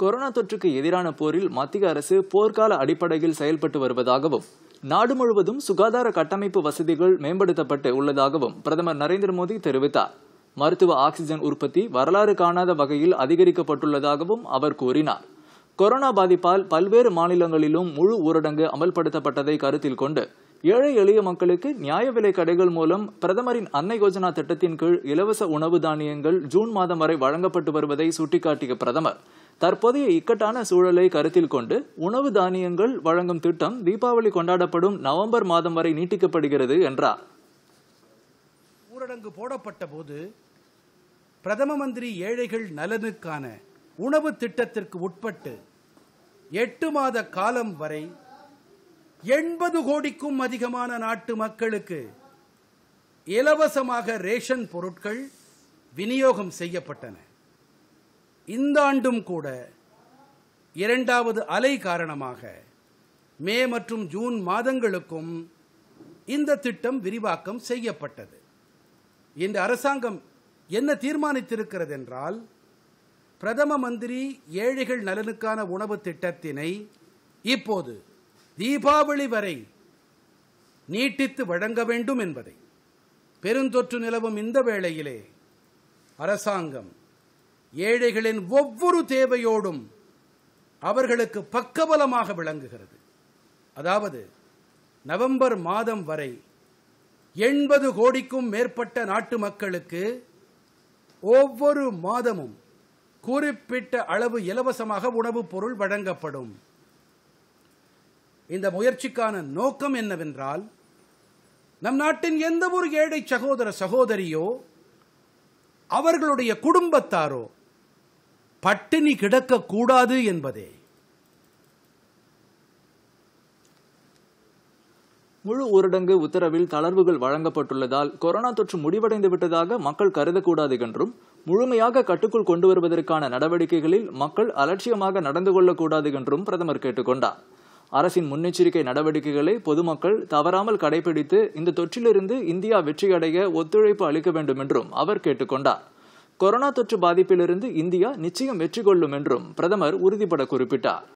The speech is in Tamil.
கொரோனா தொற்றுக்கு எதிரான போரில் மத்திய அரசு போர்க்கால அடிப்படையில் செயல்பட்டு வருவதாகவும் நாடு முழுவதும் சுகாதார கட்டமைப்பு வசதிகள் மேம்படுத்தப்பட்டு உள்ளதாகவும் பிரதமர் நரேந்திர மோடி தெரிவித்தார் மருத்துவ ஆக்சிஜன் உற்பத்தி வரலாறு காணாத வகையில் அதிகரிக்கப்பட்டுள்ளதாகவும் அவர் கூறினார் கொரோனா பாதிப்பால் பல்வேறு மாநிலங்களிலும் முழு ஊரடங்கு அமல்படுத்தப்பட்டதை கருத்தில் கொண்டு ஏழை எளிய மக்களுக்கு நியாய விலை கடைகள் மூலம் பிரதமரின் அன்னை யோஜனா திட்டத்தின் கீழ் இலவச உணவு தானியங்கள் ஜூன் மாதம் வரை வழங்கப்பட்டு வருவதை சுட்டிக்காட்டிய பிரதமர் தற்போதைய இக்கட்டான சூழலை கருத்தில் கொண்டு உணவு தானியங்கள் வழங்கும் திட்டம் தீபாவளி கொண்டாடப்படும் நவம்பர் மாதம் வரை நீட்டிக்கப்படுகிறது என்றார் ஊரடங்கு போடப்பட்ட போது பிரதம மந்திரி ஏழைகள் நலனுக்கான உணவு திட்டத்திற்கு உட்பட்டு எட்டு மாத காலம் வரை எண்பது கோடிக்கும் அதிகமான நாட்டு மக்களுக்கு இலவசமாக ரேஷன் பொருட்கள் விநியோகம் செய்யப்பட்டன இந்த ஆண்டும் கூட இரண்டாவது அலை காரணமாக மே மற்றும் ஜூன் மாதங்களுக்கும் இந்த திட்டம் விரிவாக்கம் செய்யப்பட்டது இந்த அரசாங்கம் என்ன தீர்மானித்திருக்கிறது என்றால் பிரதம மந்திரி ஏழைகள் நலனுக்கான உணவு திட்டத்தினை இப்போது தீபாவளி வரை நீட்டித்து வழங்க வேண்டும் என்பதை பெருந்தொற்று நிலவும் இந்த வேளையிலே அரசாங்கம் ஏழைகளின் ஒவ்வொரு தேவையோடும் அவர்களுக்கு பக்கபலமாக விளங்குகிறது அதாவது நவம்பர் மாதம் வரை எண்பது கோடிக்கும் மேற்பட்ட நாட்டு மக்களுக்கு ஒவ்வொரு மாதமும் குறிப்பிட்ட அளவு இலவசமாக உணவுப் பொருள் வழங்கப்படும் இந்த முயற்சிக்கான நோக்கம் என்னவென்றால் நம் நாட்டின் எந்த ஒரு ஏழை சகோதர சகோதரியோ அவர்களுடைய குடும்பத்தாரோ பட்டினி கிடக்கக்கூடாது என்பதே முழு ஊரடங்கு உத்தரவில் தளர்வுகள் வழங்கப்பட்டுள்ளதால் கொரோனா தொற்று முடிவடைந்து விட்டதாக மக்கள் கருதக்கூடாது என்றும் முழுமையாக கட்டுக்குள் கொண்டு வருவதற்கான நடவடிக்கைகளில் மக்கள் அலட்சியமாக நடந்து கொள்ளக்கூடாது என்றும் பிரதமர் கேட்டுக்கொண்டார் அரசின் முன்னெச்சரிக்கை நடவடிக்கைகளை பொதுமக்கள் தவறாமல் கடைபிடித்து இந்த தொற்றிலிருந்து இந்தியா வெற்றியடைய ஒத்துழைப்பு அளிக்க வேண்டும் என்றும் அவர் கேட்டுக்கொண்டார் கொரோனா தொற்று பாதிப்பிலிருந்து இந்தியா நிச்சயம் வெற்றி கொள்ளும் என்றும் பிரதமர் உறுதிபட குறிப்பிட்டார்